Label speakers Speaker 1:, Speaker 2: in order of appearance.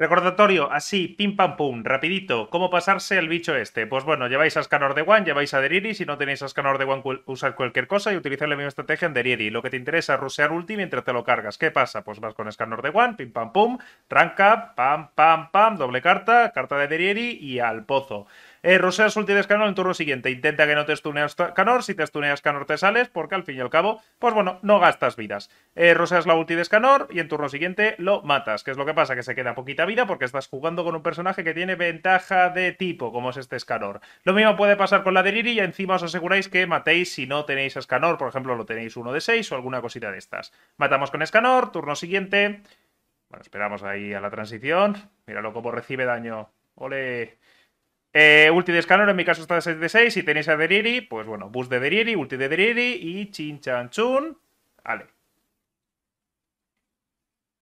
Speaker 1: Recordatorio, así, pim pam pum, rapidito, ¿cómo pasarse al bicho este? Pues bueno, lleváis a Scanor de One, lleváis a Deriri, si no tenéis a Scanor de One, usad cualquier cosa y utilizar la misma estrategia en Deriri. Lo que te interesa es rusear ulti mientras te lo cargas. ¿Qué pasa? Pues vas con Scanor de One, pim pam pum, tranca, pam pam pam, doble carta, carta de Deriri y al pozo. Eh, Roseas ulti Escanor en turno siguiente. Intenta que no te estuneas Canor. Si te estuneas Canor te sales, porque al fin y al cabo, pues bueno, no gastas vidas. Eh, Roseas la ulti de Escanor y en turno siguiente lo matas. Que es lo que pasa? Que se queda poquita vida porque estás jugando con un personaje que tiene ventaja de tipo, como es este Escanor. Lo mismo puede pasar con la de y encima os aseguráis que matéis si no tenéis Escanor. Por ejemplo, lo tenéis uno de seis o alguna cosita de estas. Matamos con Escanor, turno siguiente. Bueno, esperamos ahí a la transición. Míralo cómo recibe daño. Ole. Eh, ulti de en mi caso está de 6 de 6. Si tenéis a Deriri, pues bueno, bus de Deriri, ulti de Deriri y Chinchanchun Vale.